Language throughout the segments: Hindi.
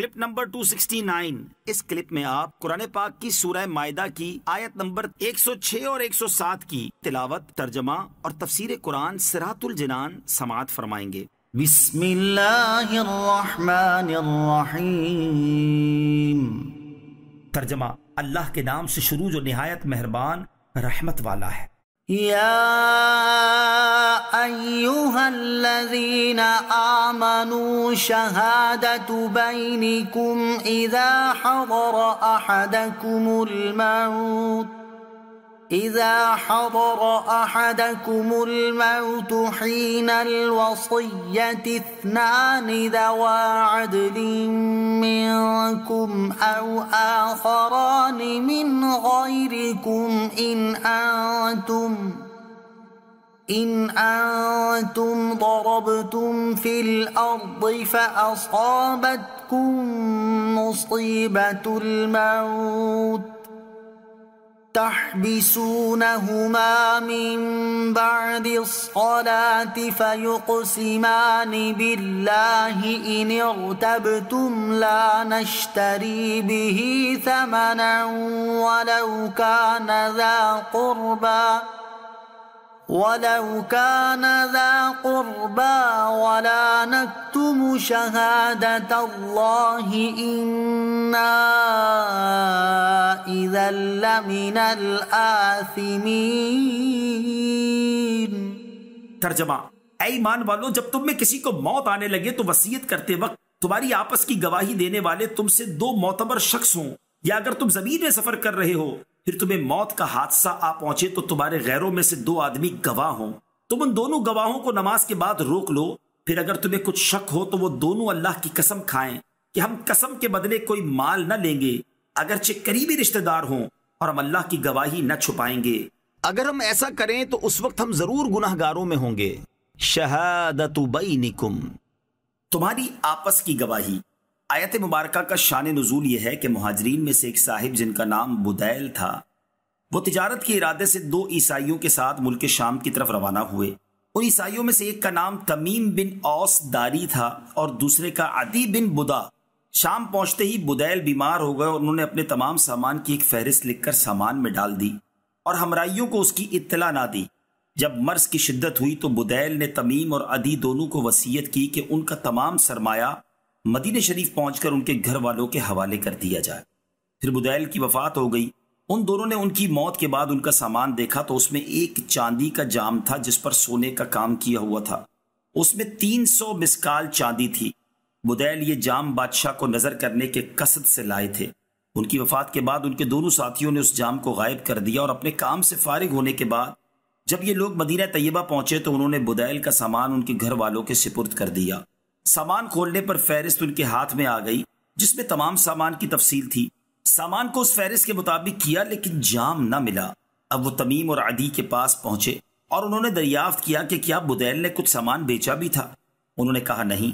क्लिप नंबर 269 इस क्लिप में आप कुरान पाक की सूरह मायदा की आयत नंबर 106 और 107 की तिलावत तर्जमा और तफसीर कुरान सिरातुल जनान समात फरमाएंगे तर्जमा अल्लाह के नाम से शुरू जो नहायत मेहरबान रहमत वाला है يا أيها الذين آمنوا شهادة بينكم إذا حضر أحدكم الموت إذا حضر أحدكم الموت حين الوصية اثنان ذوى عدل منكم أو آخران من غيركم إن أنتم إن أنتم ضربتم في الأرض فأصابتكم مصيبة الموت تحبسونهما من بعد الصلاة فيقسمان بالله إن ارتبتم لا نشتري به ثمنا ولو كان ذا قربى ولو كان ذا قربى ولا نكتم شهادة الله إنا إذا لمن الآثمين तर्जमा ऐ ईमान वालों जब तुम में किसी को मौत आने लगे तो वसीयत करते वक्त तुम्हारी आपस की गवाही देने वाले तुमसे दो मोतबर शख्स हों या अगर तुम जमीन में सफर कर रहे हो फिर तुम्हें मौत का हादसा आ पहुंचे तो तुम्हारे गैरों में से दो आदमी गवाह हों तुम उन दोनों गवाहों को नमाज के बाद रोक लो फिर अगर तुम्हें कुछ शक हो तो वो दोनों अल्लाह की कसम खाएं कि हम कसम के बदले कोई माल न लेंगे अगरचे करीबी रिश्तेदार हों और हम अल्लाह की गवाही न छुपाएंगे अगर हम ऐसा करें तो उस वक्त हम जरूर गुनाहगारों में होंगे शहादत तुम्हारी आपस की गवाही आयत मुबारक का शान नजूल यह है कि महाजरीन में से एक साहिब जिनका नाम बुदैल था वो तजारत के इरादे से दो ईसाइयों के साथ मुल्क शाम की तरफ रवाना हुए उन ईसाइयों में से एक का नाम तमीम बिन औस दारी था और दूसरे का अदी बिन बुदा शाम पहुंचते ही बुदैल बीमार हो गए और उन्होंने अपने तमाम सामान की एक फहरिस्त लिखकर सामान में डाल दी और हमराइयों को उसकी इतला ना दी जब मर्ज की शिद्दत हुई तो बुदैल ने तमीम और अदी दोनों को वसीयत की कि उनका तमाम सरमाया मदीन शरीफ पहुंचकर उनके घर वालों के हवाले कर दिया जाए फिर बुदैल की वफात हो गई उन दोनों ने उनकी मौत के बाद उनका सामान देखा तो उसमें एक चांदी का जाम था जिस पर सोने का काम किया हुआ था उसमें तीन सौ मिसकाल चांदी थी बुदैल ये जाम बादशाह को नजर करने के कसद से लाए थे उनकी वफात के बाद उनके दोनों साथियों ने उस जाम को गायब कर दिया और अपने काम से फारिग होने के बाद जब ये लोग मदीना तैयबा पहुंचे तो उन्होंने बुदैल का सामान उनके घर वालों के सिपुर्द कर दिया सामान खोलने पर फहरिस्त उनके हाथ में आ गई जिसमें तमाम सामान की तफसील थी सामान को उस फहरिस्त के मुताबिक किया लेकिन जाम ना मिला अब वो तमीम और आदि के पास पहुंचे और उन्होंने दरियाफ्त किया कि क्या बुदैल ने कुछ सामान बेचा भी था उन्होंने कहा नहीं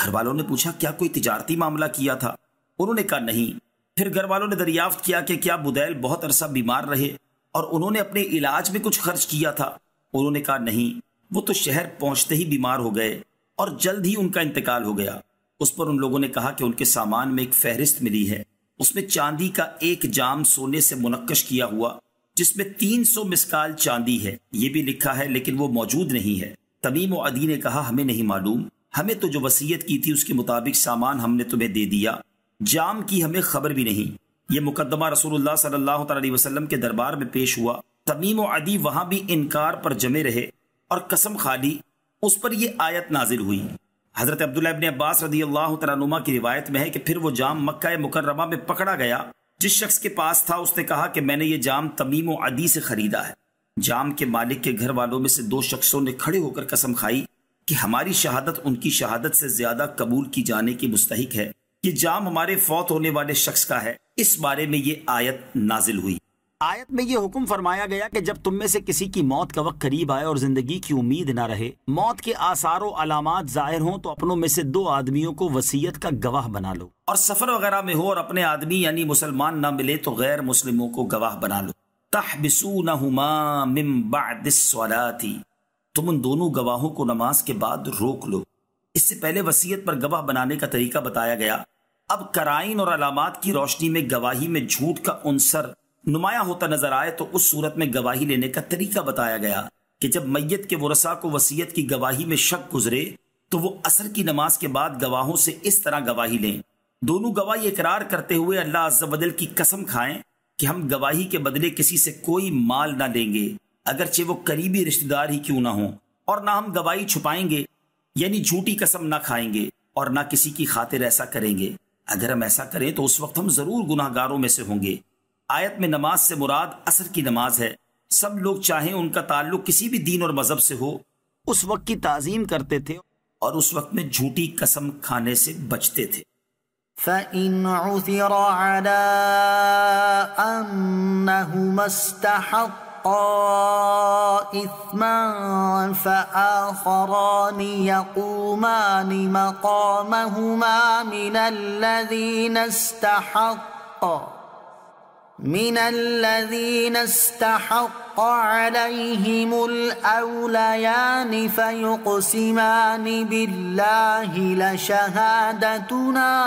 घर वालों ने पूछा क्या कोई तजारती मामला किया था उन्होंने कहा नहीं फिर घर वालों ने दरियाफ्त किया कि क्या बुदैल बहुत अरसा बीमार रहे और उन्होंने अपने इलाज में कुछ खर्च किया था उन्होंने कहा नहीं वो तो शहर पहुंचते ही बीमार हो गए और जल्द ही उनका इंतकाल हो गया उस पर उन लोगों ने कहा कि उनके सामान में एक फहरिस्त मिली है उसमें चांदी का एक जाम सोने से मुनक्कश किया हुआ जिसमें 300 मिसकाल चांदी है ये भी लिखा है लेकिन वो मौजूद नहीं है तमीम अदी ने कहा हमें नहीं मालूम हमें तो जो वसीयत की थी उसके मुताबिक सामान हमने तुम्हें दे दिया जाम की हमें खबर भी नहीं ये मुकदमा रसूलुल्लाह सल्लल्लाहु अलैहि वसल्लम के दरबार में पेश हुआ तमीम अदी वहां भी इनकार पर जमे रहे और कसम खाली उस पर यह आयत नाजिल हुई हज़रत अब्दुल्ला इबन अब्बास रदी अल्लाह तुमा की रिवायत में है कि फिर वो जाम मक्का मुकर्रमा में पकड़ा गया जिस शख्स के पास था उसने कहा कि मैंने ये जाम तमीम अदी से खरीदा है जाम के मालिक के घर वालों में से दो शख्सों ने खड़े होकर कसम खाई कि हमारी शहादत उनकी शहादत से ज्यादा कबूल की जाने की मुस्तक है कि जाम हमारे फौत होने वाले शख्स का है इस बारे में ये आयत नाजिल हुई आयत में ये हुक्म फरमाया गया कि जब तुम में से किसी की मौत का वक्त करीब आए और जिंदगी की उम्मीद ना रहे मौत के आसार अलामत जाहिर हों तो अपनों में से दो आदमियों को वसीयत का गवाह बना लो और सफर वगैरह में हो और अपने आदमी यानी मुसलमान ना मिले तो गैर मुस्लिमों को गवाह बना लो तहबिसू नहुमाती तुम उन दोनों गवाहों को नमाज के बाद रोक लो इससे पहले वसीयत पर गवाह बनाने का तरीका बताया गया अब कराइन और अलामत की रोशनी में गवाही में झूठ का उनसर नुमाया होता नजर आए तो उस सूरत में गवाही लेने का तरीका बताया गया कि जब मैयत के वसा को वसीयत की गवाही में शक गुजरे तो वो असर की नमाज के बाद गवाहों से इस तरह गवाही लें दोनों गवाही इकरार करते हुए अल्लाह अज्जबदल की कसम खाएं कि हम गवाही के बदले किसी से कोई माल ना लेंगे अगरचे वो करीबी रिश्तेदार ही क्यों ना हो और ना हम गवाही छुपाएंगे यानी झूठी कसम ना खाएंगे और ना किसी की खातिर ऐसा करेंगे अगर हम ऐसा करें तो उस वक्त हम जरूर गुनाहगारों में से होंगे आयत में नमाज से मुराद असर की नमाज है सब लोग चाहे उनका ताल्लुक किसी भी दीन और मजहब से हो उस वक्त की ताजीम करते थे और उस वक्त में झूठी कसम खाने से बचते थे من الذين استحق عليهم الأوليان فيقسمان بالله لشهادتنا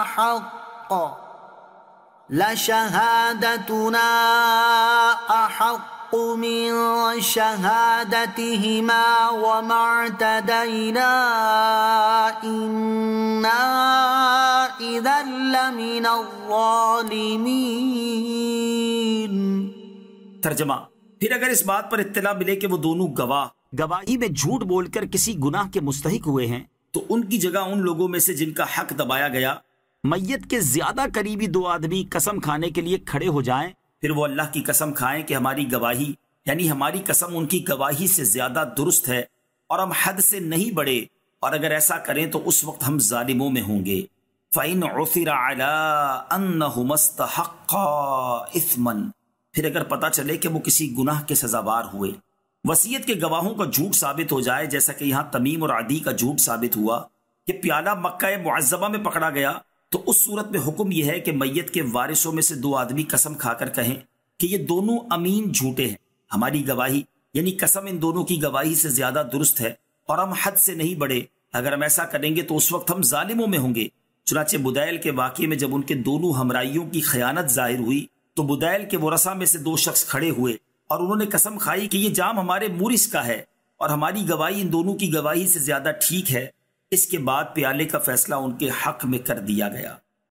أحق لشهادتنا أحق तर्जमा फिर अगर इस बात पर इतना मिले कि वो दोनों गवाह गवाही में झूठ बोलकर किसी गुनाह के मुस्तहिक हुए हैं तो उनकी जगह उन लोगों में से जिनका हक दबाया गया मैयत के ज्यादा करीबी दो आदमी कसम खाने के लिए खड़े हो जाएं फिर वो अल्लाह की कसम खाएं कि हमारी गवाही यानी हमारी कसम उनकी गवाही से ज्यादा दुरुस्त है और हम हद से नहीं बढ़े और अगर ऐसा करें तो उस वक्त हम ालिमों में होंगे फ़ैन इसमन फिर अगर पता चले कि वो किसी गुनाह के सजावार हुए वसीयत के गवाहों का झूठ साबित हो जाए जैसा कि यहाँ तमीम और आदि का झूठ साबित हुआ कि प्याला मक्का मुआजबा में पकड़ा गया तो उस सूरत में हुक्म यह है कि मैयत के वारिसों में से दो आदमी कसम खाकर कहें कि ये दोनों अमीन झूठे हैं हमारी गवाही यानी कसम इन दोनों की गवाही से ज्यादा दुरुस्त है और हम हद से नहीं बढ़े अगर हम ऐसा करेंगे तो उस वक्त हम जालिमों में होंगे चुनाचे बुदैल के वाक्य में जब उनके दोनों हमराइयों की खयानत जाहिर हुई तो बुदैल के वरसा में से दो शख्स खड़े हुए और उन्होंने कसम खाई कि ये जाम हमारे मुरिस का है और हमारी गवाही इन दोनों की गवाही से ज्यादा ठीक है इसके बाद प्याले का फैसला उनके हक में कर दिया गया